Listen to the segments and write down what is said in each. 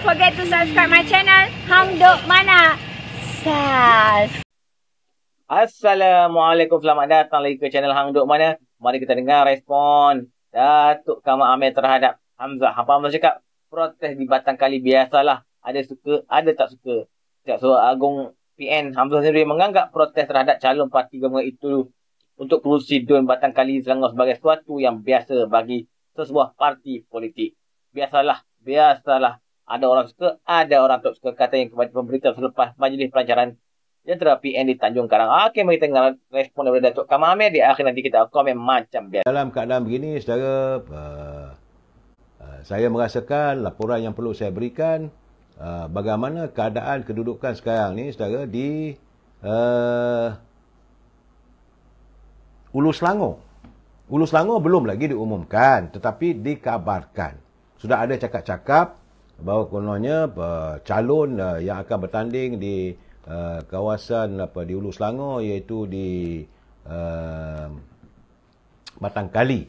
don't forget to subscribe my channel Hamduk Mana Sas Assalamualaikum selamat datang lagi ke channel Hamduk Mana Mari kita dengar respon Datuk Kamal Amir terhadap Hamzah Apa Hamzah cakap? Protes di batang kali biasalah Ada suka, ada tak suka Cakap so Agung PN Hamzah sendiri menganggap protes terhadap calon parti gabungan itu untuk kerusi Dun Batang Kali Selangor sebagai sesuatu yang biasa bagi sesebuah parti politik. Biasalah, biasalah ada orang suka, ada orang tak suka kata yang kepada pemberita selepas majlis pelajaran yang terapi yang di Tanjung Karang. Ah, okey, mari kita dengar respon daripada Datuk Kamame di akhir nanti kita komen macam biasa. Dalam keadaan begini, saudara, uh, uh, saya merasakan laporan yang perlu saya berikan uh, bagaimana keadaan kedudukan sekarang ni, saudara, di uh, Ulu Selangor. Ulu Selangor belum lagi diumumkan tetapi dikabarkan. Sudah ada cakap-cakap bahawa kononnya uh, calon uh, yang akan bertanding di uh, kawasan apa di Ulu Selangor iaitu di uh, Batang Kali.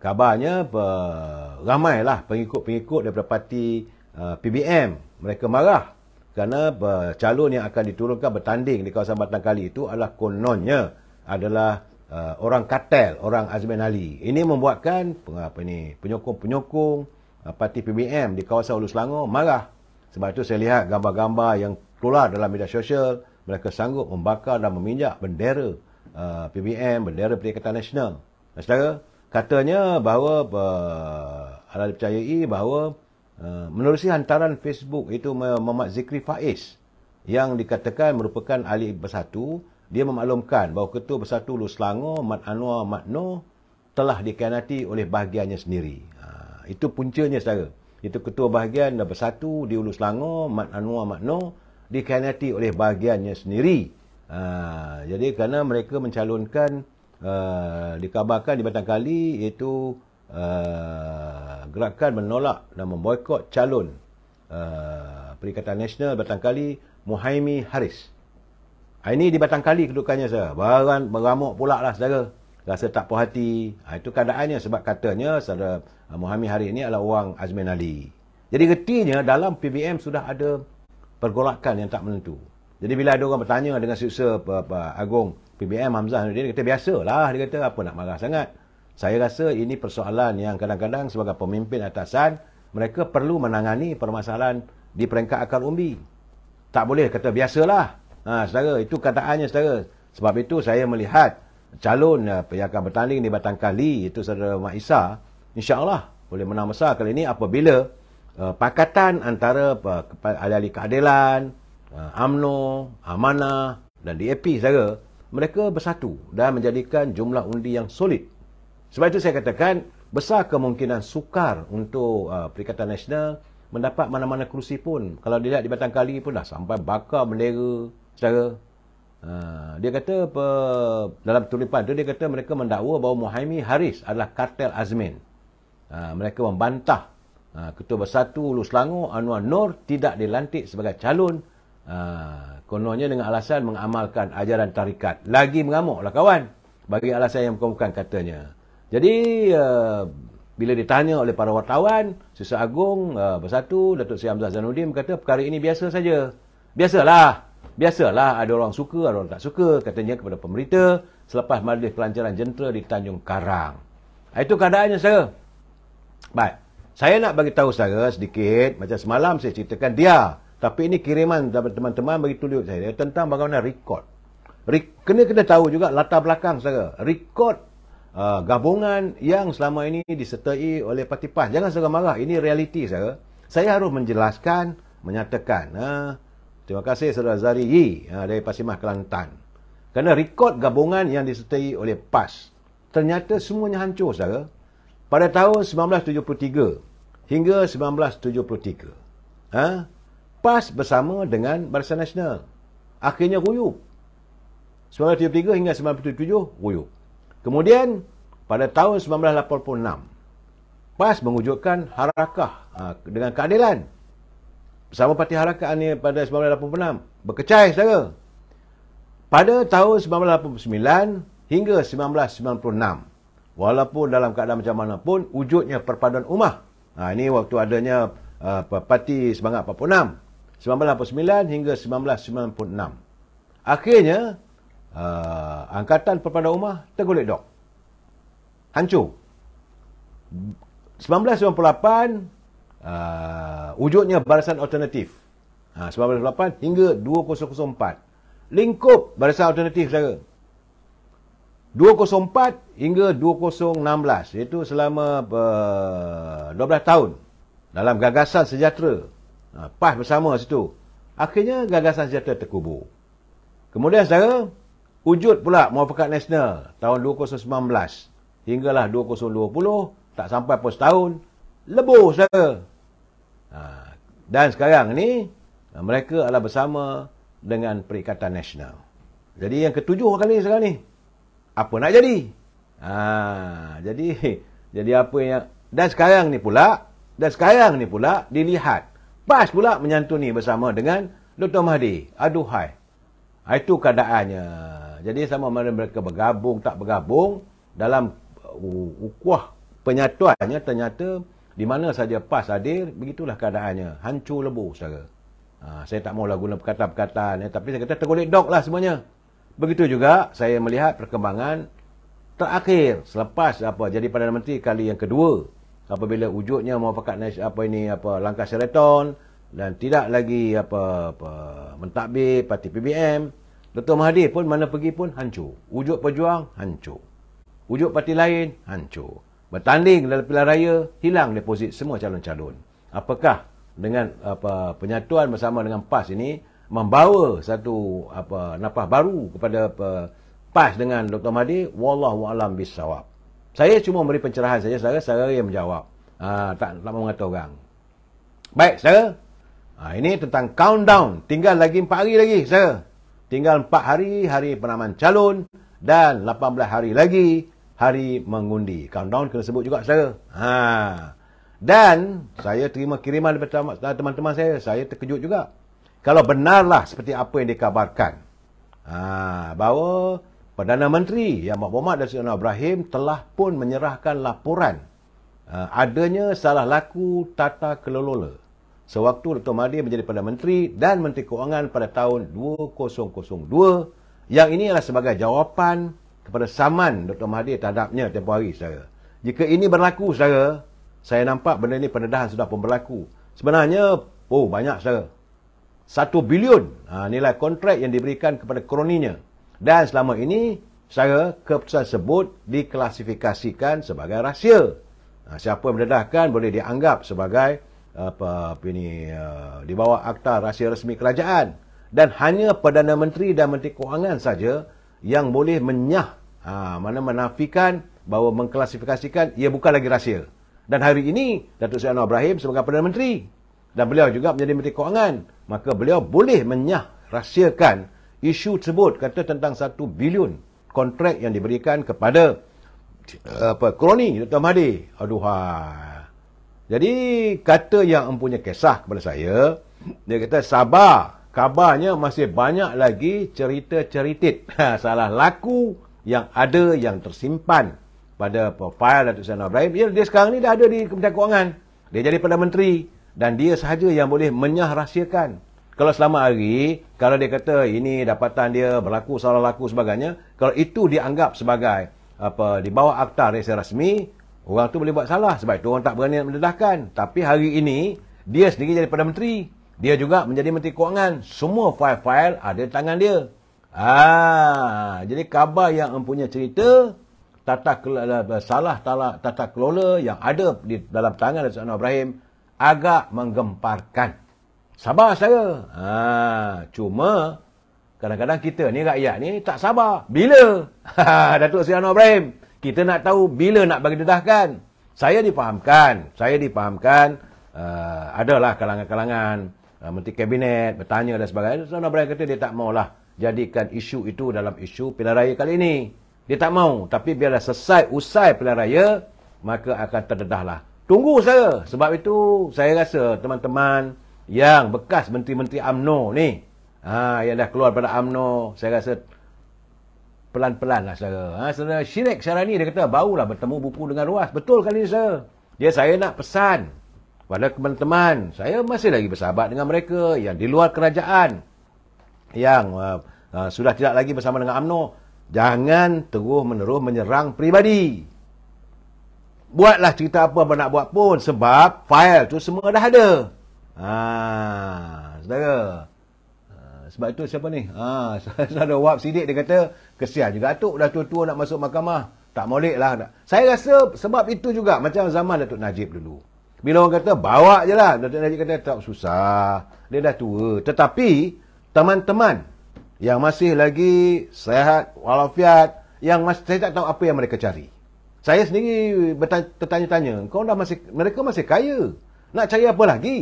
kabarnya uh, ramailah pengikut-pengikut daripada parti uh, PBM mereka marah kerana uh, calon yang akan diturunkan bertanding di kawasan Batang Kali itu adalah kononnya adalah uh, orang Katel, orang Azmin Ali. Ini membuatkan apa ini penyokong-penyokong Ah, parti PBM di kawasan Hulu Selangor marah. Sebab itu saya lihat gambar-gambar yang keluar dalam media sosial, mereka sanggup membakar dan meminjak bendera uh, ah, PBM, bendera Perikatan Nasional. Dan saudara, katanya bahawa uh, ah, ala dipercayai bahawa uh, menerusi hantaran Facebook itu Muhammad Zikri Faiz yang dikatakan merupakan ahli bersatu, dia memaklumkan bahawa Ketua Bersatu Hulu Selangor, Mat Anwar Mat Noh telah dikhianati oleh bahagiannya sendiri. Itu puncanya saudara. Itu ketua bahagian dah bersatu di Ulu Selangor, Mat Anwar Mat Noh, dikhianati oleh bahagiannya sendiri. Uh, jadi kerana mereka mencalonkan, uh, dikabarkan di Batang Kali, iaitu uh, gerakan menolak dan memboikot calon uh, Perikatan Nasional Batang Kali, Muhaimi Haris. Ini di Batang Kali kedudukannya saya. Barang beramuk pula lah saudara. Rasa tak puas hati. Uh, itu keadaannya sebab katanya saudara Ah, Muhammad hari ini adalah wang Azmin Ali. Jadi getinya dalam PBM sudah ada pergolakan yang tak menentu. Jadi bila ada orang bertanya dengan siusa Agong PBM Hamzah Nuruddin, dia kata lah. Dia kata apa nak marah sangat. Saya rasa ini persoalan yang kadang-kadang sebagai pemimpin atasan, mereka perlu menangani permasalahan di peringkat akar umbi. Tak boleh kata biasalah. Ha, saudara, itu kataannya saudara. Sebab itu saya melihat calon uh, yang akan bertanding di Batang Kali, itu saudara Mak Isa, insyaAllah boleh menang besar kali ini apabila uh, pakatan antara uh, ahli-ahli keadilan, uh, AMNO, Amanah dan DAP saya mereka bersatu dan menjadikan jumlah undi yang solid. Sebab itu saya katakan besar kemungkinan sukar untuk uh, Perikatan Nasional mendapat mana-mana kerusi pun. Kalau dilihat di batang kali pun dah sampai bakar bendera secara uh, dia kata apa, dalam tulipan tu dia kata mereka mendakwa bahawa Muhaimi Haris adalah kartel Azmin. Ah, mereka membantah ah, Ketua Bersatu Ulu Selangor Anwar Nur tidak dilantik sebagai calon ah, kononnya dengan alasan mengamalkan ajaran tarikat. Lagi mengamuklah kawan bagi alasan yang bukan katanya. Jadi bila ditanya oleh para wartawan, Susah Agong Bersatu, Datuk Seri Hamzah Zanuddin berkata perkara ini biasa saja. Biasalah. Biasalah ada orang suka, ada orang tak suka katanya kepada pemerintah selepas majlis pelancaran jentera di Tanjung Karang. Itu keadaannya saya. Baik. Saya nak bagi tahu saudara sedikit macam semalam saya ceritakan dia. Tapi ini kiriman daripada teman-teman bagi tulis saya tentang bagaimana rekod. Re kena kena tahu juga latar belakang saudara. Rekod uh, gabungan yang selama ini disertai oleh parti PAS. Jangan saudara marah, ini realiti saudara. Saya harus menjelaskan, menyatakan. Uh, terima kasih saudara Zari Yi ha, dari Pasimah Kelantan. Kerana rekod gabungan yang disertai oleh PAS ternyata semuanya hancur saudara pada tahun 1973 hingga 1973. Ha? PAS bersama dengan Barisan Nasional. Akhirnya ruyuk. 1973 hingga 1977 ruyuk. Kemudian pada tahun 1986 PAS mewujudkan harakah ha, dengan keadilan bersama parti harakah ini pada 1986 berkecai saudara. Pada tahun 1989 hingga 1996 walaupun dalam keadaan macam mana pun wujudnya perpaduan umah. Ha, ini waktu adanya uh, parti semangat 46. 1989 hingga 1996. Akhirnya, uh, angkatan perpaduan umah tergolek dok. Hancur. 1998, uh, wujudnya barisan alternatif. Ha, 1998 hingga 2004. Lingkup barisan alternatif saya. 2004 hingga 2016 iaitu selama uh, eh, 12 tahun dalam gagasan sejahtera uh, PAS bersama situ akhirnya gagasan sejahtera terkubur kemudian secara wujud pula muafakat nasional tahun 2019 hinggalah 2020 tak sampai pun setahun lebur secara ha, dan sekarang ni mereka adalah bersama dengan Perikatan Nasional. Jadi yang ketujuh kali sekarang ni apa nak jadi? Ha, jadi jadi apa yang dan sekarang ni pula dan sekarang ni pula dilihat PAS pula menyantuni bersama dengan Dr. Mahdi. Aduhai. Ha, itu keadaannya. Jadi sama mana mereka bergabung tak bergabung dalam uh, ukuah penyatuannya ternyata di mana saja PAS hadir begitulah keadaannya. Hancur lebur saudara. Ha, saya tak maulah guna perkataan-perkataan eh, tapi saya kata tergolek dog lah semuanya. Begitu juga saya melihat perkembangan terakhir selepas apa jadi Perdana Menteri kali yang kedua apabila wujudnya muafakat apa ini apa langkah Sheraton dan tidak lagi apa, apa mentadbir parti PBM Dr. Mahathir pun mana pergi pun hancur. Wujud pejuang hancur. Wujud parti lain hancur. Bertanding dalam pilihan raya hilang deposit semua calon-calon. Apakah dengan apa penyatuan bersama dengan PAS ini membawa satu apa napas baru kepada apa, PAS dengan Dr. Mahdi, wallahu alam bisawab. Saya cuma beri pencerahan saja saudara, Saya yang menjawab. Ha, tak nak mengatakan. orang. Baik, saudara. Ha, ini tentang countdown. Tinggal lagi 4 hari lagi, saudara. Tinggal 4 hari, hari penaman calon dan 18 hari lagi, hari mengundi. Countdown kena sebut juga, saudara. Ha. Dan saya terima kiriman daripada teman-teman saya. Saya terkejut juga kalau benarlah seperti apa yang dikabarkan ha, bahawa Perdana Menteri yang Muhammad dan Sayyidina Ibrahim telah pun menyerahkan laporan ha, adanya salah laku tata kelola sewaktu Dr. Mahathir menjadi Perdana Menteri dan Menteri Kewangan pada tahun 2002 yang ini adalah sebagai jawapan kepada saman Dr. Mahathir terhadapnya tempoh hari saya. Jika ini berlaku saya, saya nampak benda ini pendedahan sudah pun berlaku. Sebenarnya, oh banyak saya satu bilion uh, nilai kontrak yang diberikan kepada kroninya. Dan selama ini, secara keputusan sebut diklasifikasikan sebagai rahsia. Uh, siapa yang mendedahkan boleh dianggap sebagai uh, apa, ini, uh, di bawah akta rahsia resmi kerajaan. Dan hanya Perdana Menteri dan Menteri kewangan saja yang boleh menyah ha, mana menafikan bahawa mengklasifikasikan ia bukan lagi rahsia. Dan hari ini, Datuk Seri Anwar Ibrahim sebagai Perdana Menteri dan beliau juga menjadi Menteri kewangan maka beliau boleh menyah rahsiakan isu tersebut kata tentang satu bilion kontrak yang diberikan kepada eh, apa kroni Dr. Mahdi. Aduhai. Ha. Jadi kata yang empunya kisah kepada saya, dia kata sabar, kabarnya masih banyak lagi cerita-ceritit ha, salah laku yang ada yang tersimpan pada profil Datuk Sana Ibrahim. Dia, dia sekarang ni dah ada di Kementerian Kewangan. Dia jadi Perdana Menteri dan dia sahaja yang boleh menyah rahsiakan. Kalau selama hari, kalau dia kata ini dapatan dia berlaku salah laku sebagainya, kalau itu dianggap sebagai apa di bawah akta resmi rasmi, orang tu boleh buat salah sebab itu orang tak berani nak mendedahkan. Tapi hari ini dia sendiri jadi Perdana Menteri. Dia juga menjadi Menteri Kewangan. Semua file-file ada di tangan dia. Ah, jadi khabar yang mempunyai cerita tata kelola, salah tata, tata kelola yang ada di dalam tangan Datuk Anwar Ibrahim agak menggemparkan. Sabar saya. Ha, cuma kadang-kadang kita ni rakyat ni tak sabar. Bila? Ha, Datuk Seri Anwar Ibrahim, kita nak tahu bila nak bagi dedahkan. Saya dipahamkan, saya dipahamkan uh, adalah kalangan-kalangan uh, menteri kabinet bertanya dan sebagainya. Seri Anwar Ibrahim kata dia tak maulah jadikan isu itu dalam isu pilihan raya kali ini. Dia tak mau, tapi biarlah selesai usai pilihan raya maka akan terdedahlah. Tunggu saya. Sebab itu saya rasa teman-teman yang bekas menteri-menteri AMNO ni. Ha, yang dah keluar pada AMNO. Saya rasa pelan-pelan lah saya. Ha, saudara Syirik Syarah ni dia kata bau lah bertemu buku dengan ruas. Betul kali ni saya. Dia saya nak pesan. Pada teman-teman. Saya masih lagi bersahabat dengan mereka yang di luar kerajaan. Yang uh, uh, sudah tidak lagi bersama dengan AMNO. Jangan teguh menerus menyerang pribadi buatlah cerita apa abang nak buat pun sebab file tu semua dah ada. Ha, saudara. Ha, sebab itu siapa ni? Ha, saudara Wahab Sidik dia kata, kesian juga Atuk dah tua-tua nak masuk mahkamah. Tak molek lah. Saya rasa sebab itu juga macam zaman Datuk Najib dulu. Bila orang kata, bawa je lah. Datuk Najib kata, tak susah. Dia dah tua. Tetapi, teman-teman yang masih lagi sehat, walafiat, yang masih, saya tak tahu apa yang mereka cari. Saya sendiri bertanya-tanya, kau dah masih mereka masih kaya. Nak cari apa lagi?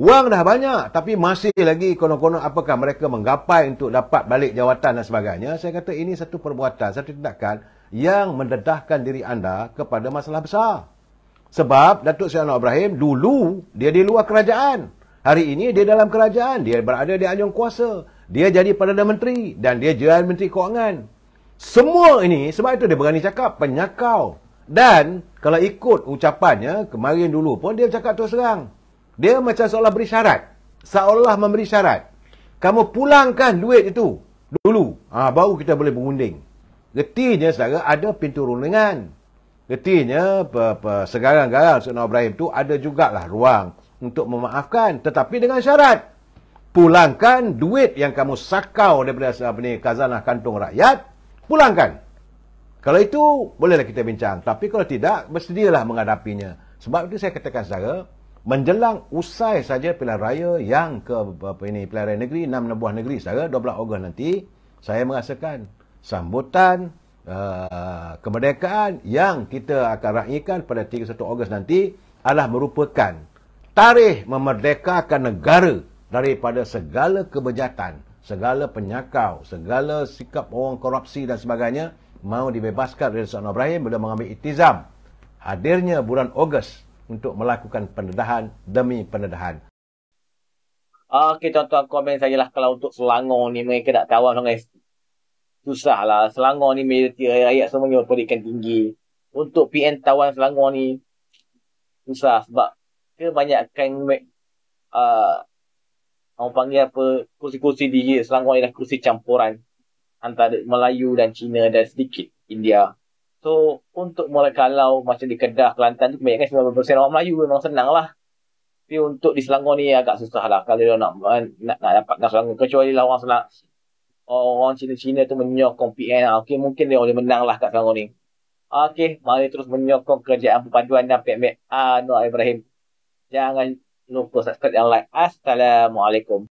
Wang dah banyak tapi masih lagi konon-konon apakah mereka menggapai untuk dapat balik jawatan dan sebagainya. Saya kata ini satu perbuatan, satu tindakan yang mendedahkan diri anda kepada masalah besar. Sebab Datuk Seri Anwar Ibrahim dulu dia di luar kerajaan. Hari ini dia dalam kerajaan, dia berada di anjung kuasa. Dia jadi Perdana Menteri dan dia jadi Menteri Keuangan. Semua ini sebab itu dia berani cakap penyakau. Dan kalau ikut ucapannya kemarin dulu pun dia cakap terus serang, Dia macam seolah beri syarat. Seolah memberi syarat. Kamu pulangkan duit itu dulu. Ha, baru kita boleh berunding. Getinya saudara ada pintu rundingan. Getinya segarang-garang Sunnah Ibrahim tu ada juga lah ruang untuk memaafkan. Tetapi dengan syarat. Pulangkan duit yang kamu sakau daripada apa ni, kazanah kantung rakyat pulangkan. Kalau itu, bolehlah kita bincang. Tapi kalau tidak, bersedialah menghadapinya. Sebab itu saya katakan secara, menjelang usai saja pilihan raya yang ke apa ini pilihan raya negeri, 6 buah negeri secara 12 Ogos nanti, saya merasakan sambutan uh, kemerdekaan yang kita akan raikan pada 31 Ogos nanti adalah merupakan tarikh memerdekakan negara daripada segala kebejatan segala penyakau, segala sikap orang korupsi dan sebagainya mau dibebaskan Raja Sultan Ibrahim bila mengambil itizam hadirnya bulan Ogos untuk melakukan pendedahan demi pendedahan. Ah, okay, tuan-tuan komen sajalah kalau untuk Selangor ni mereka tak tahu sangat susah lah. Selangor ni majoriti rakyat semuanya berpendidikan tinggi. Untuk PN Tawan Selangor ni susah sebab kebanyakan uh, orang panggil apa kursi-kursi di Selangor ialah kursi campuran antara Melayu dan Cina dan sedikit India. So untuk mula kalau macam di Kedah, Kelantan tu kebanyakan 90% orang Melayu memang senang lah. Tapi untuk di Selangor ni agak susah lah kalau dia nak, nak, nak dapatkan Selangor. Kecuali lah orang Selangor orang Cina-Cina tu menyokong PN ah, okay, mungkin dia boleh menang lah kat Selangor ni ah, okey mari terus menyokong kerjaan perpaduan dan PMA Anwar Ibrahim jangan jumpa subscribe dan like. Assalamualaikum.